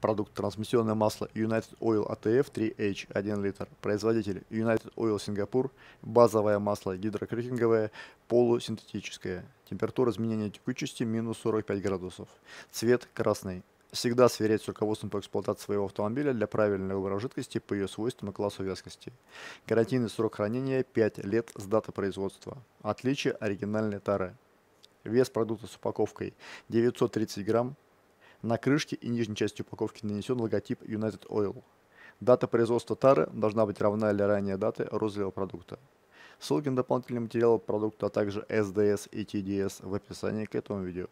Продукт трансмиссионное масло United Oil ATF 3H 1 литр. Производитель United Oil Сингапур. Базовое масло гидрокрекинговое, полусинтетическое. Температура изменения текучести минус 45 градусов. Цвет красный. Всегда сверять с руководством по эксплуатации своего автомобиля для правильного выбора жидкости по ее свойствам и классу вязкости. Гарантийный срок хранения 5 лет с даты производства. Отличие оригинальной тары. Вес продукта с упаковкой 930 грамм, на крышке и нижней части упаковки нанесен логотип United Oil. Дата производства тары должна быть равна или ранее даты розлива продукта. Ссылки на дополнительные материалы продукта, а также SDS и TDS в описании к этому видео.